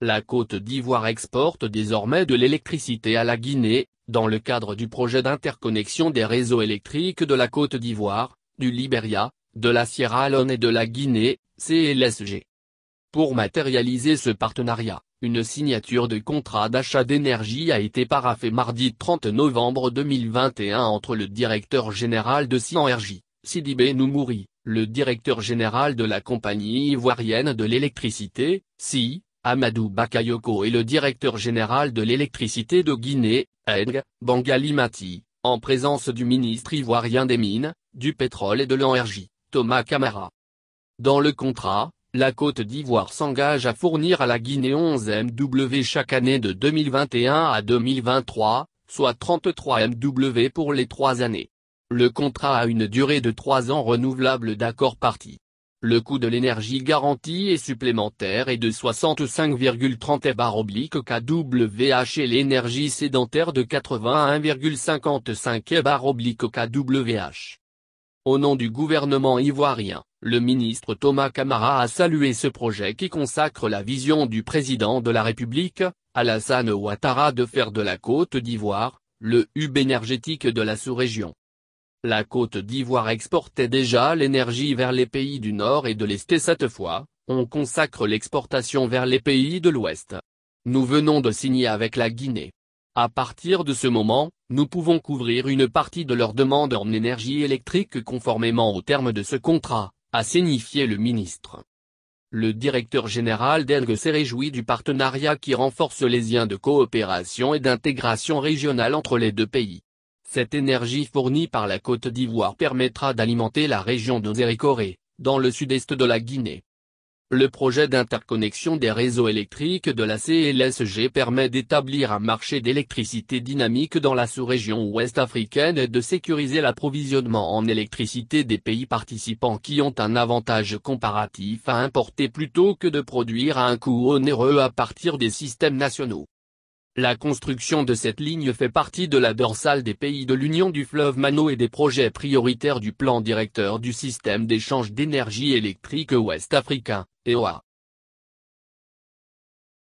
La Côte d'Ivoire exporte désormais de l'électricité à la Guinée, dans le cadre du projet d'interconnexion des réseaux électriques de la Côte d'Ivoire, du Liberia, de la Sierra Leone et de la Guinée, CLSG. Pour matérialiser ce partenariat, une signature de contrat d'achat d'énergie a été paraffée mardi 30 novembre 2021 entre le directeur général de RJ, Sidibé Noumouri, le directeur général de la compagnie ivoirienne de l'électricité, SI, Amadou Bakayoko est le directeur général de l'électricité de Guinée, Eng, Bangalimati, en présence du ministre ivoirien des Mines, du Pétrole et de l'Énergie, Thomas Camara. Dans le contrat, la Côte d'Ivoire s'engage à fournir à la Guinée 11 MW chaque année de 2021 à 2023, soit 33 MW pour les trois années. Le contrat a une durée de trois ans renouvelable d'accord parti. Le coût de l'énergie garantie et supplémentaire est de 65,30 bar oblique KWH et l'énergie sédentaire de 81,55 bar oblique KWH. Au nom du gouvernement ivoirien, le ministre Thomas Camara a salué ce projet qui consacre la vision du président de la République, Alassane Ouattara de faire de la Côte d'Ivoire, le hub énergétique de la sous-région la Côte d'Ivoire exportait déjà l'énergie vers les pays du Nord et de l'Est et cette fois, on consacre l'exportation vers les pays de l'Ouest. Nous venons de signer avec la Guinée. À partir de ce moment, nous pouvons couvrir une partie de leur demande en énergie électrique conformément aux termes de ce contrat, a signifié le ministre. Le directeur général d'Elgue s'est réjoui du partenariat qui renforce les liens de coopération et d'intégration régionale entre les deux pays. Cette énergie fournie par la Côte d'Ivoire permettra d'alimenter la région de Zéricoré, dans le sud-est de la Guinée. Le projet d'interconnexion des réseaux électriques de la CLSG permet d'établir un marché d'électricité dynamique dans la sous-région ouest africaine et de sécuriser l'approvisionnement en électricité des pays participants qui ont un avantage comparatif à importer plutôt que de produire à un coût onéreux à partir des systèmes nationaux. La construction de cette ligne fait partie de la dorsale des pays de l'Union du fleuve Mano et des projets prioritaires du plan directeur du système d'échange d'énergie électrique ouest-africain, EOA.